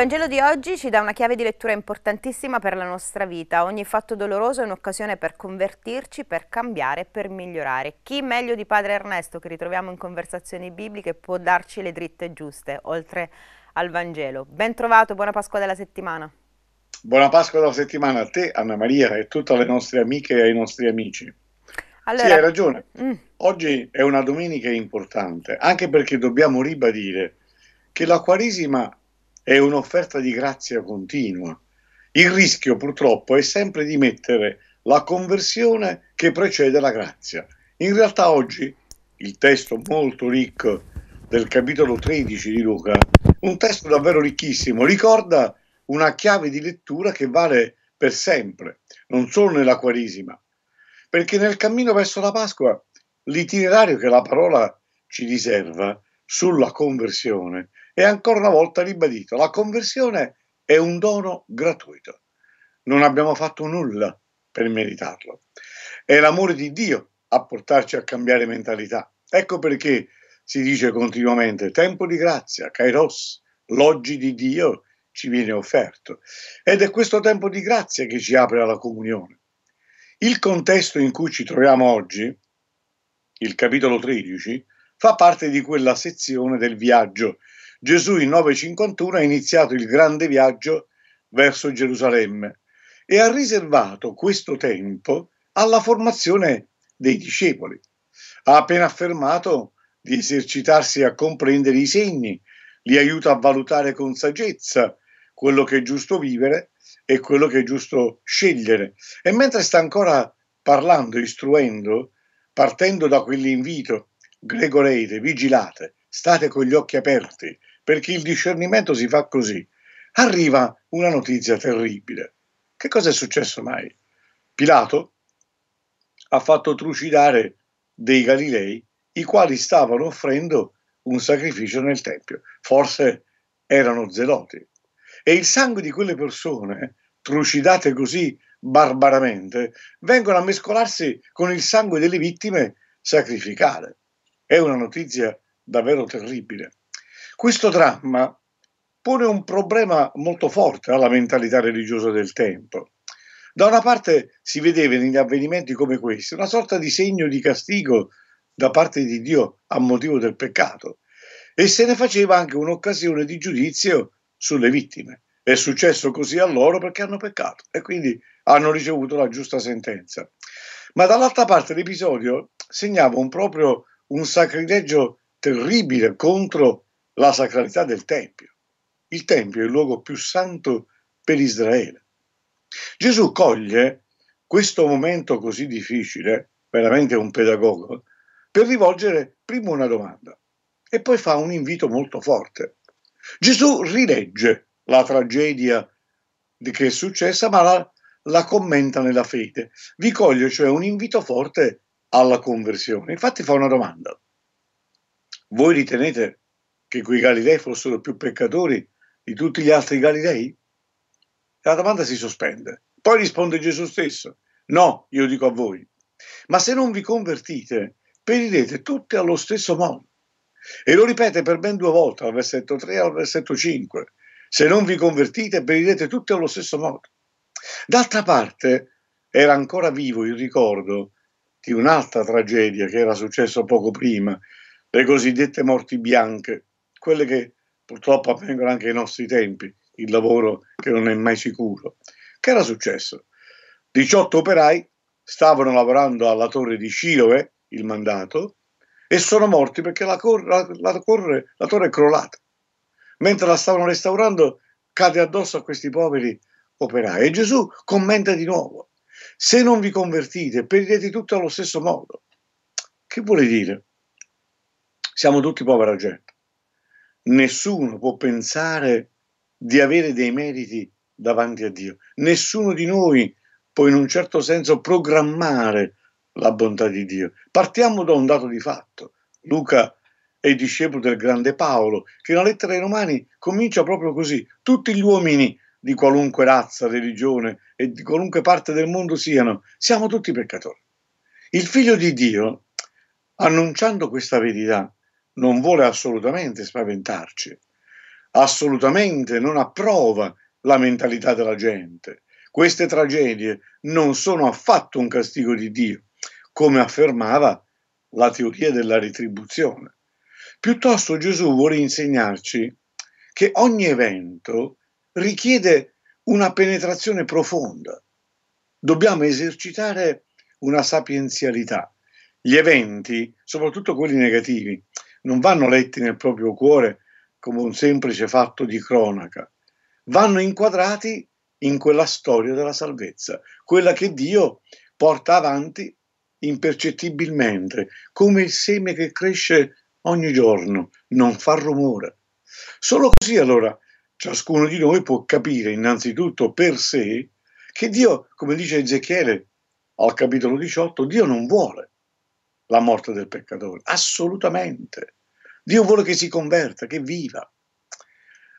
Vangelo di oggi ci dà una chiave di lettura importantissima per la nostra vita. Ogni fatto doloroso è un'occasione per convertirci, per cambiare, per migliorare. Chi meglio di Padre Ernesto, che ritroviamo in conversazioni bibliche, può darci le dritte giuste, oltre al Vangelo. Ben trovato, buona Pasqua della settimana. Buona Pasqua della settimana a te, Anna Maria, e a tutte le nostre amiche e ai nostri amici. Allora... Sì, hai ragione. Mm. Oggi è una domenica importante, anche perché dobbiamo ribadire che la Quaresima è un'offerta di grazia continua. Il rischio purtroppo è sempre di mettere la conversione che precede la grazia. In realtà oggi il testo molto ricco del capitolo 13 di Luca, un testo davvero ricchissimo, ricorda una chiave di lettura che vale per sempre, non solo nella Quaresima, perché nel cammino verso la Pasqua l'itinerario che la parola ci riserva sulla conversione e ancora una volta ribadito, la conversione è un dono gratuito. Non abbiamo fatto nulla per meritarlo. È l'amore di Dio a portarci a cambiare mentalità. Ecco perché si dice continuamente tempo di grazia, kairos, l'oggi di Dio ci viene offerto. Ed è questo tempo di grazia che ci apre alla comunione. Il contesto in cui ci troviamo oggi, il capitolo 13, fa parte di quella sezione del viaggio Gesù in 951 ha iniziato il grande viaggio verso Gerusalemme e ha riservato questo tempo alla formazione dei discepoli. Ha appena affermato di esercitarsi a comprendere i segni, li aiuta a valutare con saggezza quello che è giusto vivere e quello che è giusto scegliere. E mentre sta ancora parlando, istruendo, partendo da quell'invito, gregorete, vigilate, state con gli occhi aperti, perché il discernimento si fa così. Arriva una notizia terribile. Che cosa è successo mai? Pilato ha fatto trucidare dei Galilei i quali stavano offrendo un sacrificio nel Tempio. Forse erano zeloti. E il sangue di quelle persone, trucidate così barbaramente, vengono a mescolarsi con il sangue delle vittime sacrificate. È una notizia davvero terribile. Questo dramma pone un problema molto forte alla mentalità religiosa del tempo. Da una parte si vedeva negli avvenimenti come questi una sorta di segno di castigo da parte di Dio a motivo del peccato e se ne faceva anche un'occasione di giudizio sulle vittime. È successo così a loro perché hanno peccato e quindi hanno ricevuto la giusta sentenza. Ma dall'altra parte l'episodio segnava un proprio un sacrilegio terribile contro la sacralità del Tempio. Il Tempio è il luogo più santo per Israele. Gesù coglie questo momento così difficile, veramente un pedagogo, per rivolgere prima una domanda e poi fa un invito molto forte. Gesù rilegge la tragedia che è successa, ma la, la commenta nella fede. Vi coglie cioè un invito forte alla conversione. Infatti fa una domanda. Voi ritenete che quei Galilei fossero più peccatori di tutti gli altri Galilei? La domanda si sospende. Poi risponde Gesù stesso, no, io dico a voi, ma se non vi convertite, perirete tutti allo stesso modo. E lo ripete per ben due volte, al versetto 3 e al versetto 5. Se non vi convertite, perirete tutti allo stesso modo. D'altra parte, era ancora vivo il ricordo di un'altra tragedia che era successa poco prima, le cosiddette morti bianche, quelle che purtroppo avvengono anche ai nostri tempi, il lavoro che non è mai sicuro. Che era successo? 18 operai stavano lavorando alla torre di Sciroe, il mandato, e sono morti perché la, cor- la, la, corre, la torre è crollata. Mentre la stavano restaurando cade addosso a questi poveri operai. E Gesù commenta di nuovo, se non vi convertite, perirete tutto allo stesso modo. Che vuole dire? Siamo tutti povera gente nessuno può pensare di avere dei meriti davanti a Dio. Nessuno di noi può in un certo senso programmare la bontà di Dio. Partiamo da un dato di fatto. Luca è discepolo del grande Paolo, che la lettera ai Romani comincia proprio così. Tutti gli uomini di qualunque razza, religione e di qualunque parte del mondo siano, siamo tutti peccatori. Il figlio di Dio, annunciando questa verità, non vuole assolutamente spaventarci, assolutamente non approva la mentalità della gente. Queste tragedie non sono affatto un castigo di Dio, come affermava la teoria della retribuzione. Piuttosto Gesù vuole insegnarci che ogni evento richiede una penetrazione profonda. Dobbiamo esercitare una sapienzialità. Gli eventi, soprattutto quelli negativi, non vanno letti nel proprio cuore come un semplice fatto di cronaca, vanno inquadrati in quella storia della salvezza, quella che Dio porta avanti impercettibilmente, come il seme che cresce ogni giorno, non fa rumore. Solo così allora ciascuno di noi può capire innanzitutto per sé che Dio, come dice Ezechiele al capitolo 18, Dio non vuole la morte del peccatore, assolutamente. Dio vuole che si converta, che viva.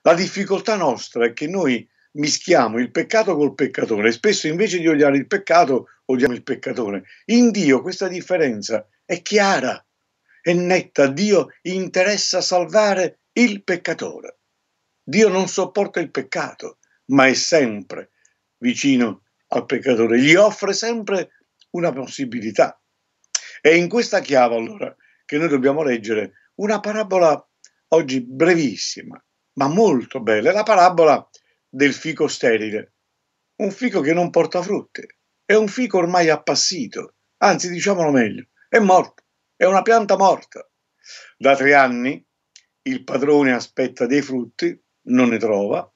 La difficoltà nostra è che noi mischiamo il peccato col peccatore e spesso invece di odiare il peccato odiamo il peccatore. In Dio questa differenza è chiara, è netta. Dio interessa salvare il peccatore. Dio non sopporta il peccato, ma è sempre vicino al peccatore. Gli offre sempre una possibilità. È in questa chiave allora che noi dobbiamo leggere una parabola oggi brevissima, ma molto bella, la parabola del fico sterile. Un fico che non porta frutti, è un fico ormai appassito, anzi diciamolo meglio, è morto, è una pianta morta. Da tre anni il padrone aspetta dei frutti, non ne trova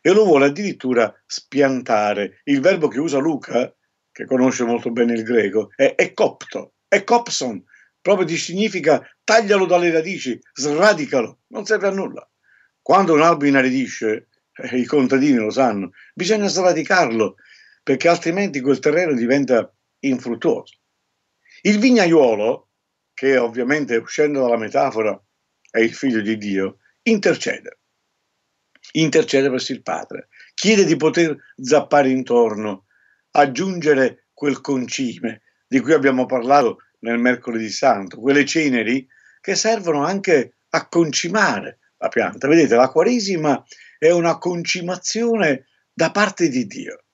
e lo vuole addirittura spiantare. Il verbo che usa Luca, che conosce molto bene il greco, è, è copto, è Copson, proprio ti significa taglialo dalle radici, sradicalo, non serve a nulla. Quando un albero inaridisce, eh, i contadini lo sanno, bisogna sradicarlo, perché altrimenti quel terreno diventa infruttuoso. Il vignaiuolo, che ovviamente uscendo dalla metafora è il figlio di Dio, intercede. Intercede verso il padre, chiede di poter zappare intorno, aggiungere quel concime, di cui abbiamo parlato nel mercoledì santo, quelle ceneri che servono anche a concimare la pianta. Vedete, la Quaresima è una concimazione da parte di Dio.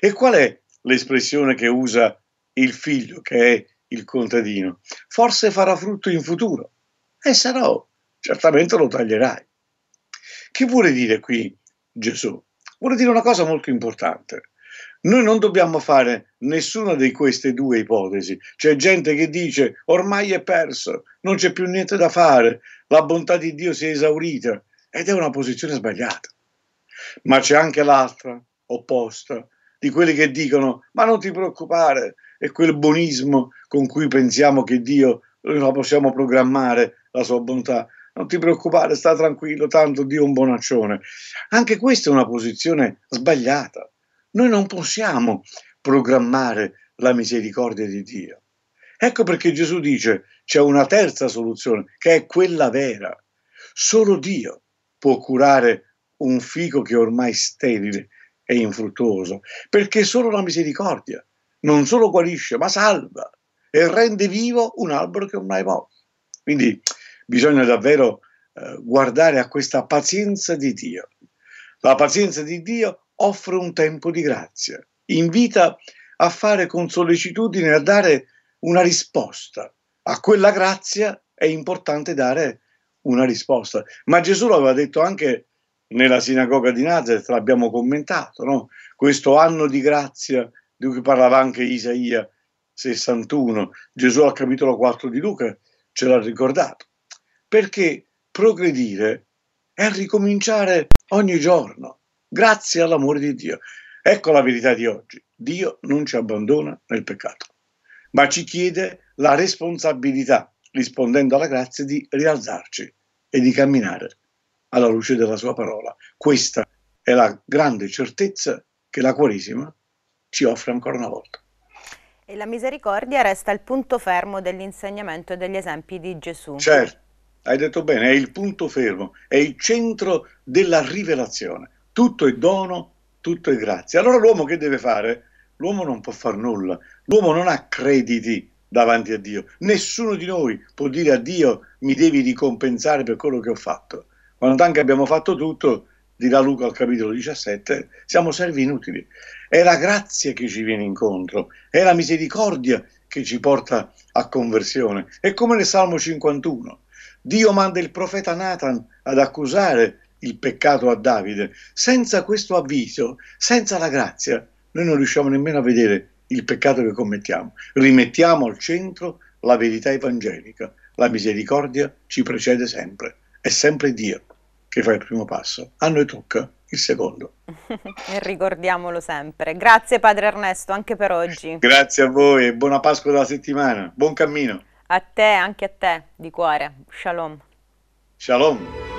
E qual è l'espressione che usa il figlio, che è il contadino? Forse farà frutto in futuro. E se no, certamente lo taglierai. Che vuole dire qui Gesù? Vuole dire una cosa molto importante. Noi non dobbiamo fare nessuna di queste due ipotesi. C'è gente che dice ormai è perso, non c'è più niente da fare, la bontà di Dio si è esaurita ed è una posizione sbagliata. Ma c'è anche l'altra, opposta, di quelli che dicono ma non ti preoccupare, è quel buonismo con cui pensiamo che Dio noi eh, la possiamo programmare, la sua bontà. Non ti preoccupare, sta tranquillo, tanto Dio è un bonaccione. Anche questa è una posizione sbagliata noi non possiamo programmare la misericordia di Dio. Ecco perché Gesù dice c'è una terza soluzione, che è quella vera. Solo Dio può curare un fico che è ormai sterile e infruttuoso, perché solo la misericordia non solo guarisce, ma salva e rende vivo un albero che ormai è morto. Quindi bisogna davvero eh, guardare a questa pazienza di Dio. La pazienza di Dio offre un tempo di grazia, invita a fare con sollecitudine, a dare una risposta. A quella grazia è importante dare una risposta. Ma Gesù l'aveva detto anche nella sinagoga di Nazareth, l'abbiamo commentato, no? questo anno di grazia di cui parlava anche Isaia 61, Gesù al capitolo 4 di Luca ce l'ha ricordato, perché progredire è ricominciare ogni giorno, grazie all'amore di Dio. Ecco la verità di oggi. Dio non ci abbandona nel peccato, ma ci chiede la responsabilità, rispondendo alla grazia, di rialzarci e di camminare alla luce della sua parola. Questa è la grande certezza che la Quaresima ci offre ancora una volta. E la misericordia resta il punto fermo dell'insegnamento e degli esempi di Gesù. Certo, hai detto bene, è il punto fermo, è il centro della rivelazione tutto è dono, tutto è grazia. Allora l'uomo che deve fare? L'uomo non può fare nulla, l'uomo non ha crediti davanti a Dio, nessuno di noi può dire a Dio mi devi ricompensare per quello che ho fatto. Quando anche abbiamo fatto tutto, dirà Luca al capitolo 17, siamo servi inutili. È la grazia che ci viene incontro, è la misericordia che ci porta a conversione. È come nel Salmo 51. Dio manda il profeta Nathan ad accusare il peccato a Davide. Senza questo avviso, senza la grazia, noi non riusciamo nemmeno a vedere il peccato che commettiamo. Rimettiamo al centro la verità evangelica. La misericordia ci precede sempre. È sempre Dio che fa il primo passo. A noi tocca il secondo. e ricordiamolo sempre. Grazie Padre Ernesto anche per oggi. Grazie a voi e buona Pasqua della settimana. Buon cammino. A te, anche a te, di cuore. Shalom. Shalom.